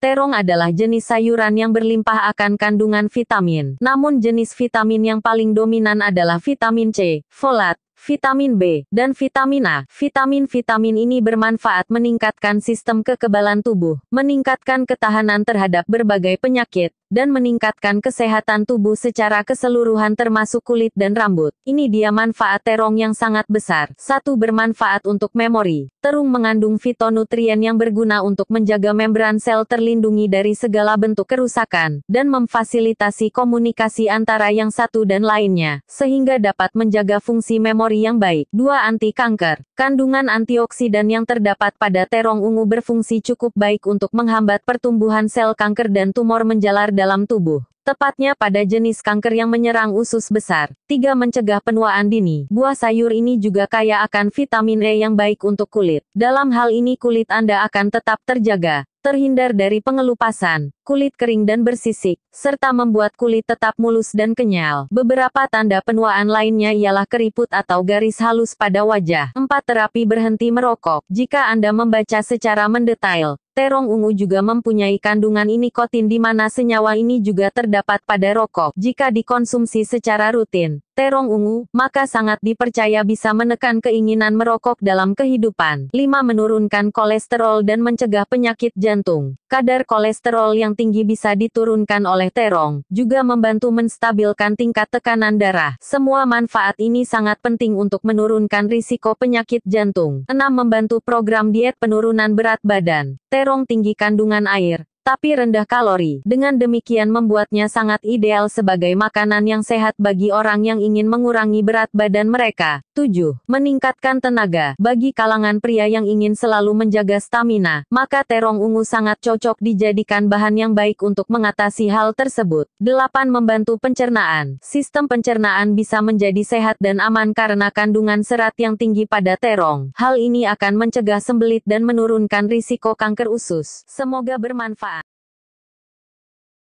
Terong adalah jenis sayuran yang berlimpah akan kandungan vitamin. Namun jenis vitamin yang paling dominan adalah vitamin C, folat, vitamin B, dan vitamin A. Vitamin-vitamin ini bermanfaat meningkatkan sistem kekebalan tubuh, meningkatkan ketahanan terhadap berbagai penyakit, dan meningkatkan kesehatan tubuh secara keseluruhan termasuk kulit dan rambut. Ini dia manfaat terong yang sangat besar. Satu bermanfaat untuk memori. Terung mengandung fitonutrien yang berguna untuk menjaga membran sel terlindungi dari segala bentuk kerusakan, dan memfasilitasi komunikasi antara yang satu dan lainnya, sehingga dapat menjaga fungsi memori memori yang baik. 2. Anti kanker. Kandungan antioksidan yang terdapat pada terong ungu berfungsi cukup baik untuk menghambat pertumbuhan sel kanker dan tumor menjalar dalam tubuh tepatnya pada jenis kanker yang menyerang usus besar. 3. Mencegah penuaan dini. Buah sayur ini juga kaya akan vitamin E yang baik untuk kulit. Dalam hal ini kulit Anda akan tetap terjaga terhindar dari pengelupasan, kulit kering dan bersisik, serta membuat kulit tetap mulus dan kenyal. Beberapa tanda penuaan lainnya ialah keriput atau garis halus pada wajah. 4. Terapi berhenti merokok. Jika Anda membaca secara mendetail, Terong ungu juga mempunyai kandungan nikotin di mana senyawa ini juga terdapat pada rokok. Jika dikonsumsi secara rutin, terong ungu, maka sangat dipercaya bisa menekan keinginan merokok dalam kehidupan. 5. Menurunkan kolesterol dan mencegah penyakit jantung. Kadar kolesterol yang tinggi bisa diturunkan oleh terong, juga membantu menstabilkan tingkat tekanan darah. Semua manfaat ini sangat penting untuk menurunkan risiko penyakit jantung. 6. Membantu program diet penurunan berat badan. Terong tinggi kandungan air, tapi rendah kalori. Dengan demikian membuatnya sangat ideal sebagai makanan yang sehat bagi orang yang ingin mengurangi berat badan mereka. 7. Meningkatkan tenaga. Bagi kalangan pria yang ingin selalu menjaga stamina, maka terong ungu sangat cocok dijadikan bahan yang baik untuk mengatasi hal tersebut. 8. Membantu pencernaan. Sistem pencernaan bisa menjadi sehat dan aman karena kandungan serat yang tinggi pada terong. Hal ini akan mencegah sembelit dan menurunkan risiko kanker usus. Semoga bermanfaat.